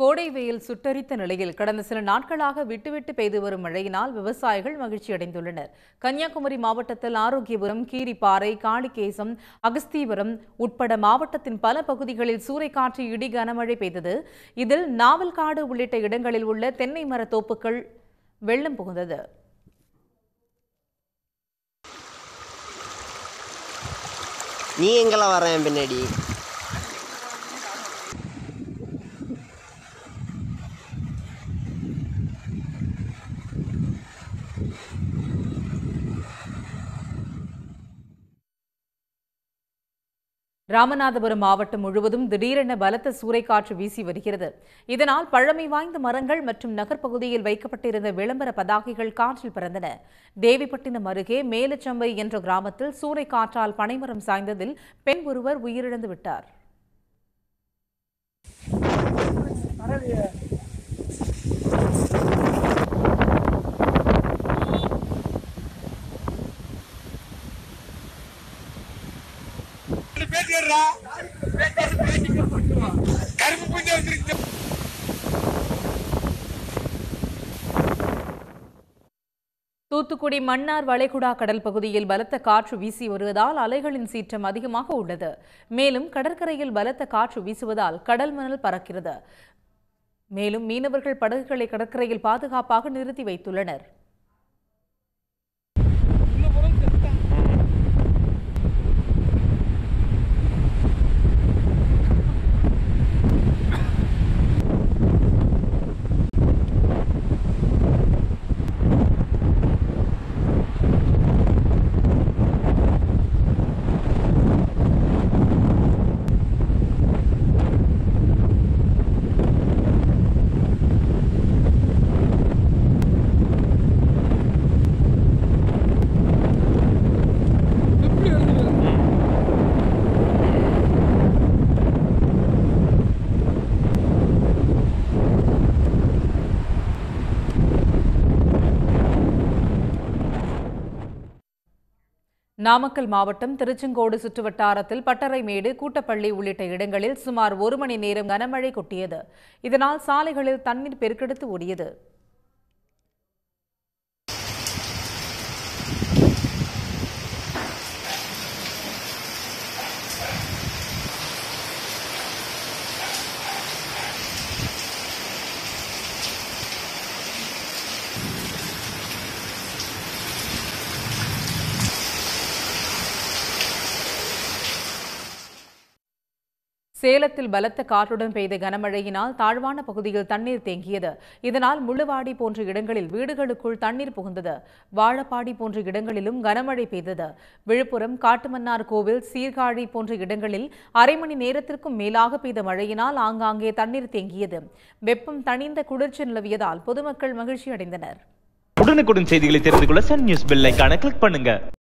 கோடை வெயில் சுட்டரித்த நிலையில் கடந்த சில நாட்களாக விட்டுவிட்டு பெய்து வரும் மழையினால் விவசாயிகள் மகிழ்ச்சியடைந்துள்ளனர் கன்னியாகுமரி மாவட்டத்தில் ஆரோக்கியபுரம் கீரிப்பாறை காளிகேசம் அகஸ்தீபுரம் உட்பட மாவட்டத்தின் பல பகுதிகளில் சூறைக்காற்று இடி கனமழை பெய்தது இதில் நாவல்காடு உள்ளிட்ட இடங்களில் உள்ள தென்னை மர தோப்புகள் வெள்ளம் புகுந்தது நீ எங்கெல்லாம் வரேன் பின்னாடி ராமநாதபுரம் மாவட்டம் முழுவதும் திடீரென பலத்த சூறைக்காற்று வீசி வருகிறது இதனால் பழமை வாய்ந்த மரங்கள் மற்றும் நகர்ப்பகுதியில் வைக்கப்பட்டிருந்த விளம்பர பதாகைகள் காற்றில் பறந்தன தேவிப்பட்டினம் அருகே மேலச்சம்பை என்ற கிராமத்தில் சூறைக்காற்றால் பனைமரம் சாய்ந்ததில் பெண் ஒருவர் உயிரிழந்து விட்டார் பேசிடுறா கருப்பு தூத்துக்குடி மன்னார் வளைகுடா கடல் பகுதியில் பலத்த காற்று வீசி வருவதால் அலைகளின் சீற்றம் அதிகமாக உள்ளது மேலும் கடற்கரையில் பலத்த காற்று வீசுவதால் கடல் மணல் பறக்கிறது மேலும் மீனவர்கள் படகுகளை கடற்கரையில் பாதுகாப்பாக நிறுத்தி வைத்துள்ளனர் நாமக்கல் மாவட்டம் திருச்செங்கோடு சுற்றுவட்டாரத்தில் பட்டறைமேடு கூட்டப்பள்ளி உள்ளிட்ட இடங்களில் சுமார் ஒரு மணி நேரம் கனமழை கொட்டியது இதனால் சாலைகளில் தண்ணீர் பெருக்கெடுத்து ஓடியது சேலத்தில் பலத்த காற்றுடன் பெய்த கனமழையினால் தாழ்வான பகுதியில் தண்ணீர் தேங்கியது இதனால் முள்ளுவாடி போன்ற இடங்களில் வீடுகளுக்குள் தண்ணீர் புகுந்தது வாழப்பாடி போன்ற இடங்களிலும் கனமழை பெய்தது விழுப்புரம் காட்டுமன்னார் கோவில் சீர்காழி போன்ற இடங்களில் அரை மணி நேரத்திற்கும் மேலாக பெய்த மழையினால் ஆங்காங்கே தண்ணீர் தேங்கியது வெப்பம் தணிந்த குளிர்ச்சி நிலவியதால் பொதுமக்கள் மகிழ்ச்சி அடைந்தனர் உடனுக்குடன் செய்திகளை தெரிந்து கொள்ள சன் நியூஸ் கிளிக் பண்ணுங்க